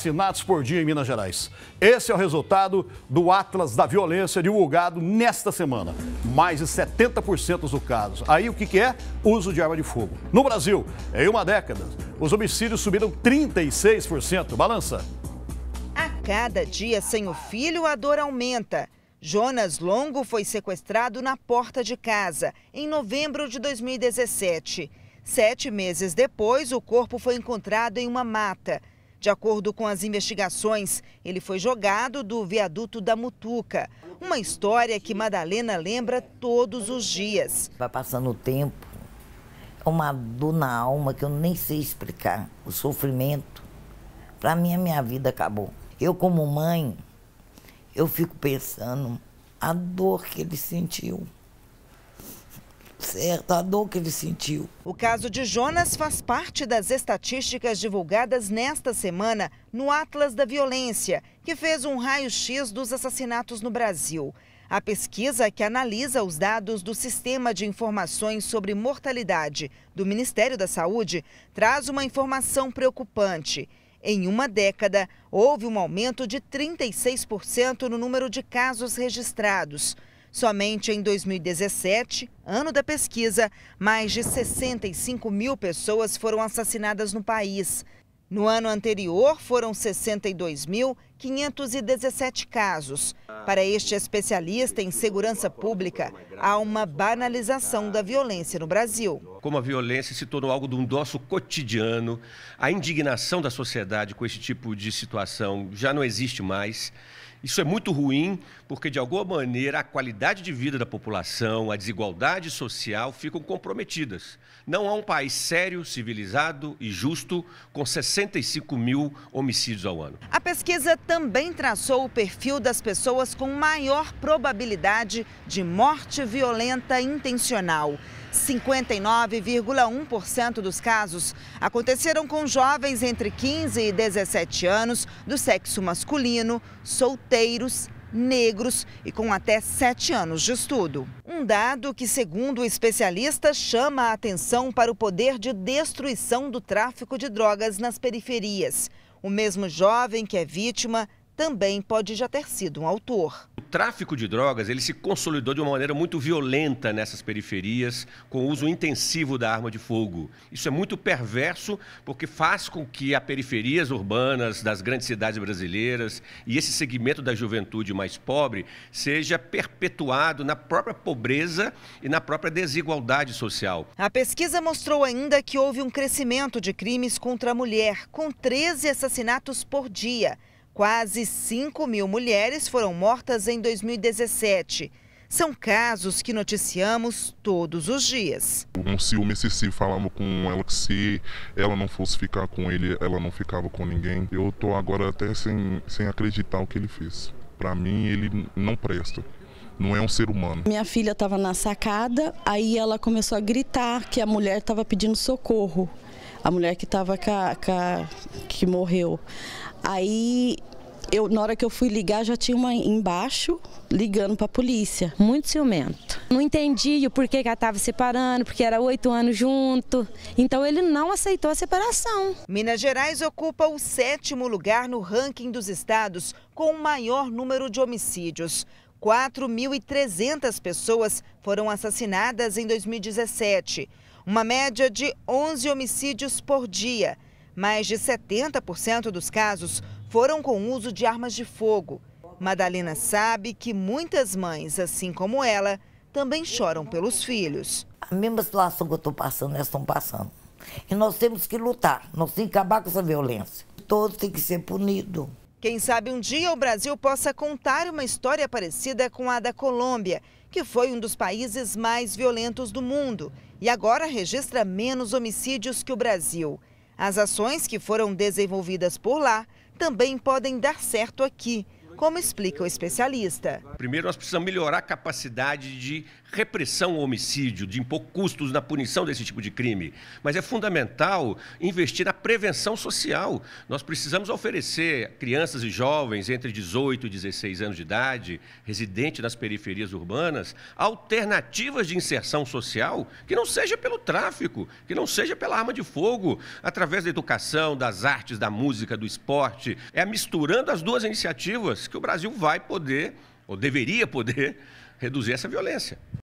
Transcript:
assassinatos por dia em Minas Gerais. Esse é o resultado do Atlas da Violência divulgado nesta semana. Mais de 70% dos casos. Aí o que, que é? Uso de arma de fogo. No Brasil, em uma década, os homicídios subiram 36%. Balança. A cada dia sem o filho, a dor aumenta. Jonas Longo foi sequestrado na porta de casa, em novembro de 2017. Sete meses depois, o corpo foi encontrado em uma mata. De acordo com as investigações, ele foi jogado do viaduto da Mutuca, uma história que Madalena lembra todos os dias. Vai passando o tempo, é uma dor na alma que eu nem sei explicar, o sofrimento. Para mim, a minha vida acabou. Eu, como mãe, eu fico pensando a dor que ele sentiu certo, a dor que ele sentiu. O caso de Jonas faz parte das estatísticas divulgadas nesta semana no Atlas da Violência, que fez um raio-x dos assassinatos no Brasil. A pesquisa, que analisa os dados do Sistema de Informações sobre Mortalidade do Ministério da Saúde, traz uma informação preocupante. Em uma década, houve um aumento de 36% no número de casos registrados. Somente em 2017, ano da pesquisa, mais de 65 mil pessoas foram assassinadas no país. No ano anterior, foram 62.517 casos. Para este especialista em segurança pública, há uma banalização da violência no Brasil. Como a violência se tornou algo do nosso cotidiano, a indignação da sociedade com esse tipo de situação já não existe mais. Isso é muito ruim, porque de alguma maneira a qualidade de vida da população, a desigualdade social ficam comprometidas. Não há um país sério, civilizado e justo com 65 mil homicídios ao ano. A pesquisa também traçou o perfil das pessoas com maior probabilidade de morte violenta intencional. 59,1% dos casos aconteceram com jovens entre 15 e 17 anos, do sexo masculino, solteiros solteiros, negros e com até sete anos de estudo. Um dado que, segundo o especialista, chama a atenção para o poder de destruição do tráfico de drogas nas periferias. O mesmo jovem que é vítima também pode já ter sido um autor. O tráfico de drogas ele se consolidou de uma maneira muito violenta nessas periferias, com o uso intensivo da arma de fogo. Isso é muito perverso, porque faz com que as periferias urbanas das grandes cidades brasileiras e esse segmento da juventude mais pobre seja perpetuado na própria pobreza e na própria desigualdade social. A pesquisa mostrou ainda que houve um crescimento de crimes contra a mulher, com 13 assassinatos por dia. Quase 5 mil mulheres foram mortas em 2017. São casos que noticiamos todos os dias. Um ciúme excessivo falava com ela que se ela não fosse ficar com ele, ela não ficava com ninguém. Eu tô agora até sem, sem acreditar o que ele fez. Para mim, ele não presta não é um ser humano. Minha filha estava na sacada, aí ela começou a gritar que a mulher estava pedindo socorro, a mulher que estava que morreu. Aí eu, na hora que eu fui ligar, já tinha uma embaixo ligando para a polícia. Muito ciumento. Não entendi o porquê que ela estava separando, porque era oito anos junto. Então ele não aceitou a separação. Minas Gerais ocupa o sétimo lugar no ranking dos estados com o maior número de homicídios. 4.300 pessoas foram assassinadas em 2017, uma média de 11 homicídios por dia. Mais de 70% dos casos foram com uso de armas de fogo. Madalena sabe que muitas mães, assim como ela, também choram pelos filhos. A mesma situação que eu estou passando, elas estão passando. E nós temos que lutar, nós temos que acabar com essa violência. Todos têm que ser punidos. Quem sabe um dia o Brasil possa contar uma história parecida com a da Colômbia, que foi um dos países mais violentos do mundo e agora registra menos homicídios que o Brasil. As ações que foram desenvolvidas por lá também podem dar certo aqui como explica o especialista. Primeiro, nós precisamos melhorar a capacidade de repressão ao homicídio, de impor custos na punição desse tipo de crime. Mas é fundamental investir na prevenção social. Nós precisamos oferecer crianças e jovens entre 18 e 16 anos de idade, residentes nas periferias urbanas, alternativas de inserção social que não seja pelo tráfico, que não seja pela arma de fogo, através da educação, das artes, da música, do esporte. É misturando as duas iniciativas que o Brasil vai poder, ou deveria poder, reduzir essa violência.